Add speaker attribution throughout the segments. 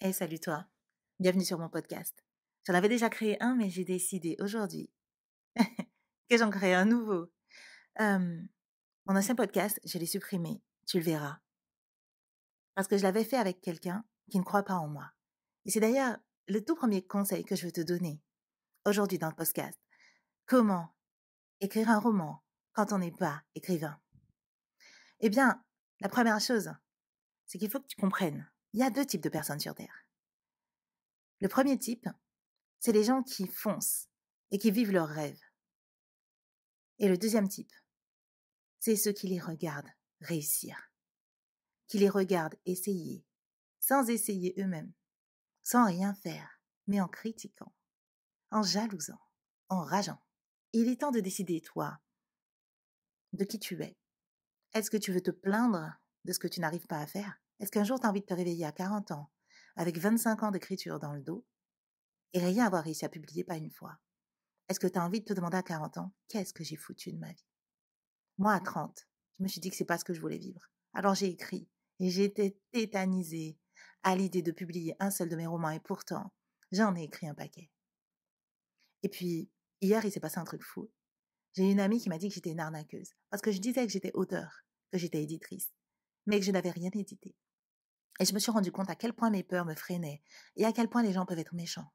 Speaker 1: Hey, salut toi. Bienvenue sur mon podcast. J'en avais déjà créé un, mais j'ai décidé aujourd'hui que j'en crée un nouveau. mon ancien podcast, je l'ai supprimé. Tu le verras. Parce que je l'avais fait avec quelqu'un qui ne croit pas en moi. Et c'est d'ailleurs le tout premier conseil que je veux te donner aujourd'hui dans le podcast. Comment écrire un roman quand on n'est pas écrivain Eh bien, la première chose, c'est qu'il faut que tu comprennes il y a deux types de personnes sur Terre. Le premier type, c'est les gens qui foncent et qui vivent leurs rêves. Et le deuxième type, c'est ceux qui les regardent réussir, qui les regardent essayer, sans essayer eux-mêmes, sans rien faire, mais en critiquant, en jalousant, en rageant. Il est temps de décider, toi, de qui tu es. Est-ce que tu veux te plaindre de ce que tu n'arrives pas à faire est-ce qu'un jour tu envie de te réveiller à 40 ans, avec 25 ans d'écriture dans le dos, et rien avoir réussi à publier pas une fois Est-ce que tu as envie de te demander à 40 ans, qu'est-ce que j'ai foutu de ma vie Moi, à 30, je me suis dit que c'est pas ce que je voulais vivre. Alors j'ai écrit, et j'étais tétanisée à l'idée de publier un seul de mes romans, et pourtant, j'en ai écrit un paquet. Et puis, hier, il s'est passé un truc fou. J'ai une amie qui m'a dit que j'étais une arnaqueuse, parce que je disais que j'étais auteur, que j'étais éditrice, mais que je n'avais rien édité. Et je me suis rendu compte à quel point mes peurs me freinaient et à quel point les gens peuvent être méchants.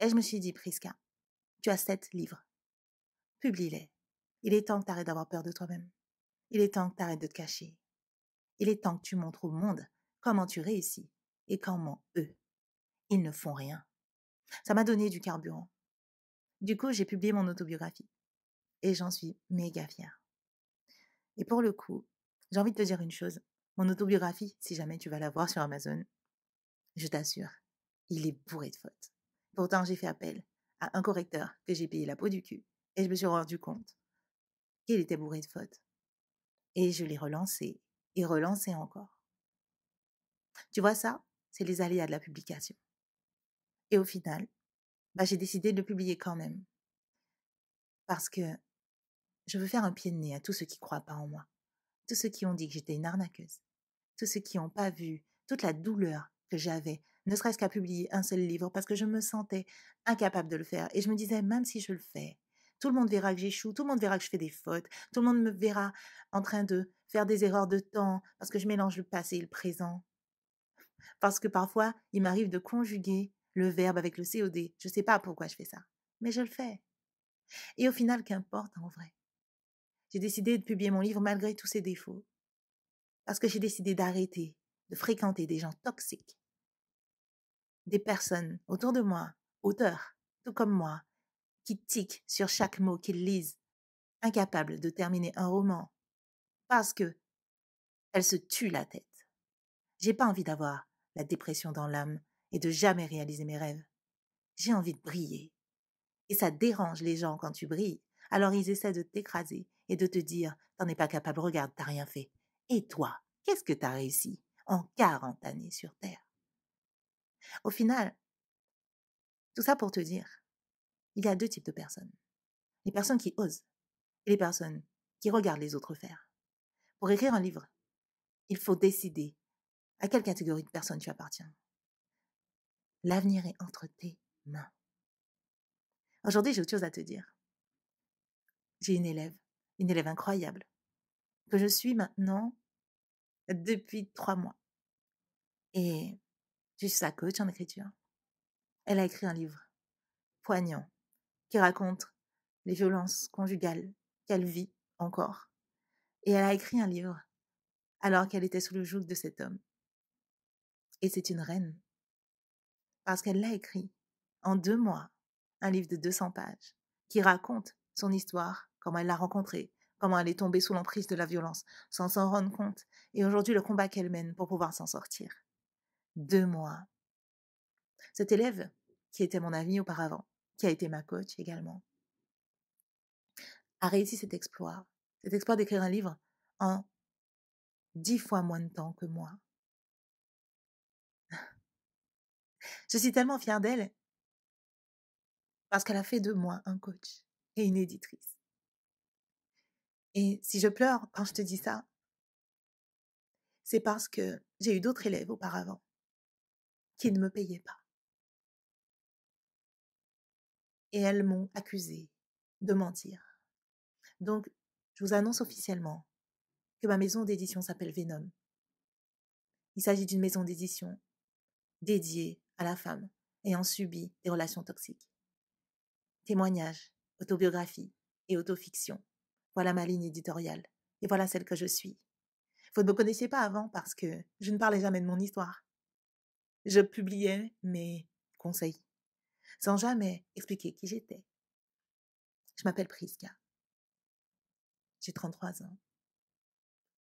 Speaker 1: Et je me suis dit, Prisca, tu as sept livres. Publie-les. Il est temps que tu arrêtes d'avoir peur de toi-même. Il est temps que tu arrêtes de te cacher. Il est temps que tu montres au monde comment tu réussis et comment eux, ils ne font rien. Ça m'a donné du carburant. Du coup, j'ai publié mon autobiographie. Et j'en suis méga fière. Et pour le coup, j'ai envie de te dire une chose. Mon autobiographie, si jamais tu vas la voir sur Amazon, je t'assure, il est bourré de fautes. Pourtant, j'ai fait appel à un correcteur que j'ai payé la peau du cul et je me suis rendu compte qu'il était bourré de fautes. Et je l'ai relancé et relancé encore. Tu vois ça C'est les aléas de la publication. Et au final, bah, j'ai décidé de le publier quand même. Parce que je veux faire un pied de nez à tous ceux qui ne croient pas en moi tous ceux qui ont dit que j'étais une arnaqueuse, tous ceux qui n'ont pas vu toute la douleur que j'avais, ne serait-ce qu'à publier un seul livre, parce que je me sentais incapable de le faire. Et je me disais, même si je le fais, tout le monde verra que j'échoue, tout le monde verra que je fais des fautes, tout le monde me verra en train de faire des erreurs de temps, parce que je mélange le passé et le présent. Parce que parfois, il m'arrive de conjuguer le verbe avec le COD. Je ne sais pas pourquoi je fais ça, mais je le fais. Et au final, qu'importe en vrai. J'ai décidé de publier mon livre malgré tous ses défauts. Parce que j'ai décidé d'arrêter de fréquenter des gens toxiques. Des personnes autour de moi, auteurs, tout comme moi, qui tiquent sur chaque mot qu'ils lisent, incapables de terminer un roman. Parce que elles se tuent la tête. J'ai pas envie d'avoir la dépression dans l'âme et de jamais réaliser mes rêves. J'ai envie de briller. Et ça dérange les gens quand tu brilles. Alors ils essaient de t'écraser, et de te dire T'en es pas capable, regarde, t'as rien fait. Et toi, qu'est-ce que t'as réussi en 40 années sur Terre Au final, tout ça pour te dire il y a deux types de personnes. Les personnes qui osent et les personnes qui regardent les autres faire. Pour écrire un livre, il faut décider à quelle catégorie de personnes tu appartiens. L'avenir est entre tes mains. Aujourd'hui, j'ai autre chose à te dire. J'ai une élève une élève incroyable, que je suis maintenant depuis trois mois. Et je suis sa coach en écriture. Elle a écrit un livre poignant qui raconte les violences conjugales qu'elle vit encore. Et elle a écrit un livre alors qu'elle était sous le joug de cet homme. Et c'est une reine. Parce qu'elle l'a écrit en deux mois, un livre de 200 pages qui raconte son histoire comment elle l'a rencontrée, comment elle est tombée sous l'emprise de la violence, sans s'en rendre compte, et aujourd'hui le combat qu'elle mène pour pouvoir s'en sortir. Deux mois. Cet élève, qui était mon ami auparavant, qui a été ma coach également, a réussi cet exploit, cet exploit d'écrire un livre en dix fois moins de temps que moi. Je suis tellement fière d'elle parce qu'elle a fait de moi un coach et une éditrice. Et si je pleure quand je te dis ça, c'est parce que j'ai eu d'autres élèves auparavant qui ne me payaient pas. Et elles m'ont accusée de mentir. Donc, je vous annonce officiellement que ma maison d'édition s'appelle Venom. Il s'agit d'une maison d'édition dédiée à la femme ayant subi des relations toxiques. Témoignages, autobiographies et autofictions. Voilà ma ligne éditoriale. Et voilà celle que je suis. Vous ne me connaissiez pas avant parce que je ne parlais jamais de mon histoire. Je publiais mes conseils, sans jamais expliquer qui j'étais. Je m'appelle Priska. J'ai 33 ans.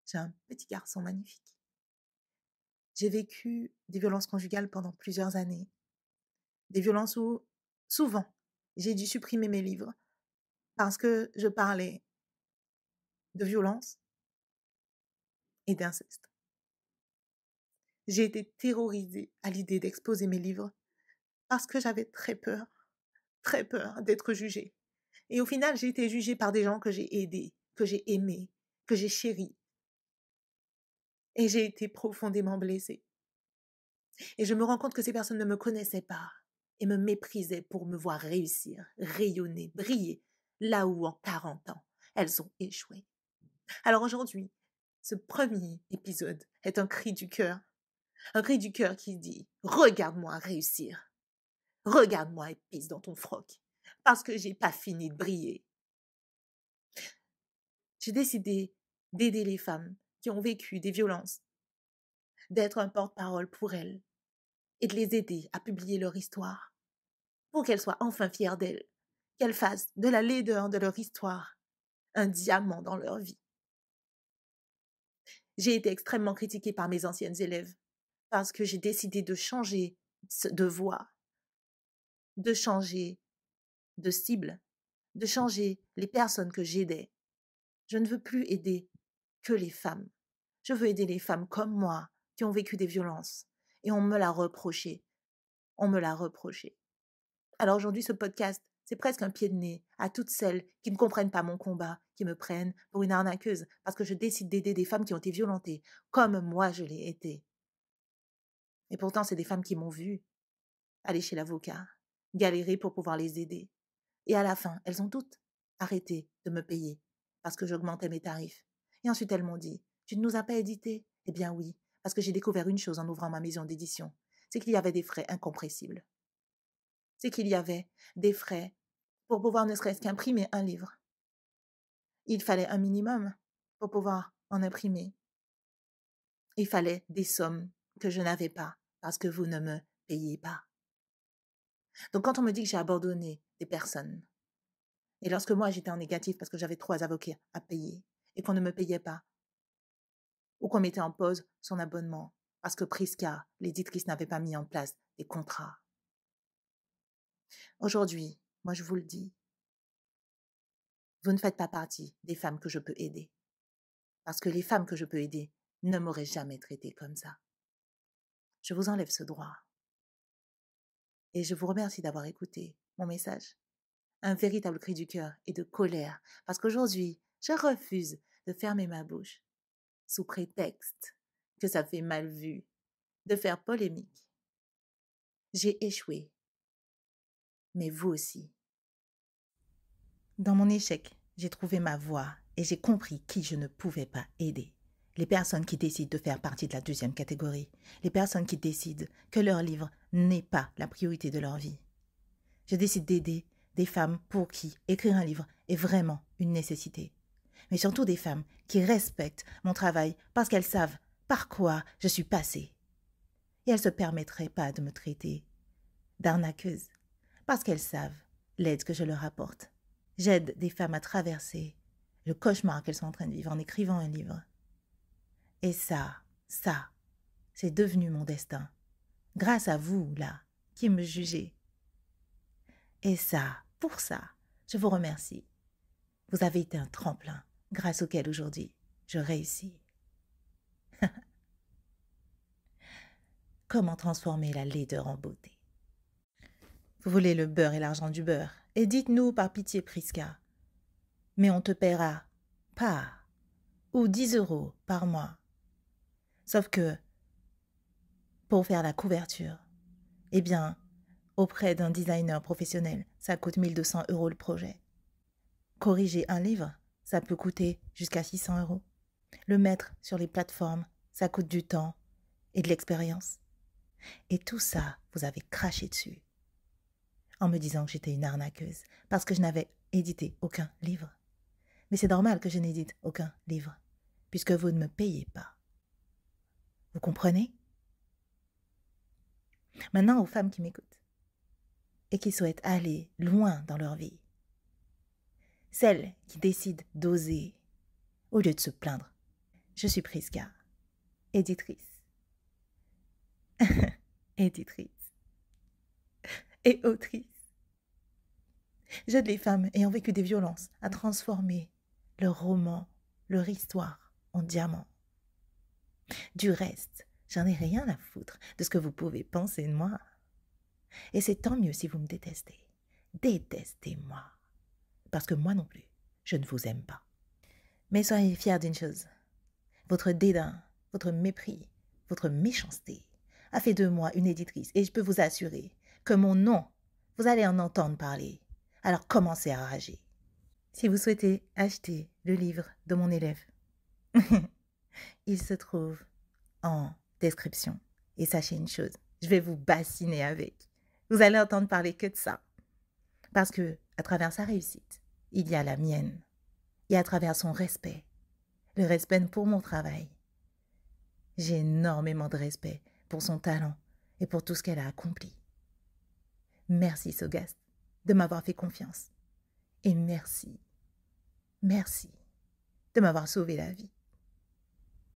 Speaker 1: J'ai un petit garçon magnifique. J'ai vécu des violences conjugales pendant plusieurs années. Des violences où, souvent, j'ai dû supprimer mes livres parce que je parlais de violence et d'inceste. J'ai été terrorisée à l'idée d'exposer mes livres parce que j'avais très peur, très peur d'être jugée. Et au final, j'ai été jugée par des gens que j'ai aidés, que j'ai aimés, que j'ai chéris. Et j'ai été profondément blessée. Et je me rends compte que ces personnes ne me connaissaient pas et me méprisaient pour me voir réussir, rayonner, briller, là où en 40 ans, elles ont échoué. Alors aujourd'hui, ce premier épisode est un cri du cœur. Un cri du cœur qui dit Regarde-moi réussir. Regarde-moi épice dans ton froc. Parce que j'ai pas fini de briller. J'ai décidé d'aider les femmes qui ont vécu des violences, d'être un porte-parole pour elles et de les aider à publier leur histoire pour qu'elles soient enfin fières d'elles, qu'elles fassent de la laideur de leur histoire un diamant dans leur vie. J'ai été extrêmement critiquée par mes anciennes élèves parce que j'ai décidé de changer de voie, de changer de cible, de changer les personnes que j'aidais. Je ne veux plus aider que les femmes. Je veux aider les femmes comme moi qui ont vécu des violences. Et on me l'a reproché. On me l'a reproché. Alors aujourd'hui, ce podcast c'est presque un pied de nez à toutes celles qui ne comprennent pas mon combat, qui me prennent pour une arnaqueuse, parce que je décide d'aider des femmes qui ont été violentées, comme moi je l'ai été. Et pourtant, c'est des femmes qui m'ont vue aller chez l'avocat, galérer pour pouvoir les aider. Et à la fin, elles ont toutes arrêté de me payer, parce que j'augmentais mes tarifs. Et ensuite, elles m'ont dit Tu ne nous as pas édité Eh bien oui, parce que j'ai découvert une chose en ouvrant ma maison d'édition c'est qu'il y avait des frais incompressibles. C'est qu'il y avait des frais pour pouvoir ne serait-ce qu'imprimer un livre. Il fallait un minimum pour pouvoir en imprimer. Il fallait des sommes que je n'avais pas parce que vous ne me payez pas. Donc quand on me dit que j'ai abandonné des personnes, et lorsque moi j'étais en négatif parce que j'avais trois avocats à payer et qu'on ne me payait pas, ou qu'on mettait en pause son abonnement parce que Prisca, l'éditrice, n'avait pas mis en place des contrats. Aujourd'hui, moi, je vous le dis, vous ne faites pas partie des femmes que je peux aider. Parce que les femmes que je peux aider ne m'auraient jamais traitée comme ça. Je vous enlève ce droit. Et je vous remercie d'avoir écouté mon message. Un véritable cri du cœur et de colère, parce qu'aujourd'hui, je refuse de fermer ma bouche sous prétexte que ça fait mal vu, de faire polémique. J'ai échoué. Mais vous aussi, dans mon échec, j'ai trouvé ma voie et j'ai compris qui je ne pouvais pas aider. Les personnes qui décident de faire partie de la deuxième catégorie, les personnes qui décident que leur livre n'est pas la priorité de leur vie. Je décide d'aider des femmes pour qui écrire un livre est vraiment une nécessité, mais surtout des femmes qui respectent mon travail parce qu'elles savent par quoi je suis passée. Et elles ne se permettraient pas de me traiter d'arnaqueuse parce qu'elles savent l'aide que je leur apporte. J'aide des femmes à traverser le cauchemar qu'elles sont en train de vivre en écrivant un livre. Et ça, ça, c'est devenu mon destin. Grâce à vous, là, qui me jugez. Et ça, pour ça, je vous remercie. Vous avez été un tremplin grâce auquel aujourd'hui je réussis. Comment transformer la laideur en beauté Vous voulez le beurre et l'argent du beurre et dites-nous par pitié, Prisca. Mais on te paiera par ou dix euros par mois. Sauf que, pour faire la couverture, eh bien, auprès d'un designer professionnel, ça coûte 1200 euros le projet. Corriger un livre, ça peut coûter jusqu'à 600 euros. Le mettre sur les plateformes, ça coûte du temps et de l'expérience. Et tout ça, vous avez craché dessus en me disant que j'étais une arnaqueuse parce que je n'avais édité aucun livre. Mais c'est normal que je n'édite aucun livre, puisque vous ne me payez pas. Vous comprenez Maintenant aux femmes qui m'écoutent et qui souhaitent aller loin dans leur vie. Celles qui décident d'oser au lieu de se plaindre. Je suis Prisca, éditrice. éditrice. Et autrice. J'aide les femmes ayant vécu des violences à transformer leur roman, leur histoire en diamant. Du reste, j'en ai rien à foutre de ce que vous pouvez penser de moi. Et c'est tant mieux si vous me détestez. Détestez-moi. Parce que moi non plus, je ne vous aime pas. Mais soyez fiers d'une chose. Votre dédain, votre mépris, votre méchanceté a fait de moi une éditrice et je peux vous assurer que mon nom, vous allez en entendre parler alors commencez à rager. Si vous souhaitez acheter le livre de mon élève, il se trouve en description. Et sachez une chose, je vais vous bassiner avec. Vous allez entendre parler que de ça. Parce que, à travers sa réussite, il y a la mienne. Et à travers son respect, le respect pour mon travail. J'ai énormément de respect pour son talent et pour tout ce qu'elle a accompli. Merci Sogast de m'avoir fait confiance. Et merci, merci de m'avoir sauvé la vie.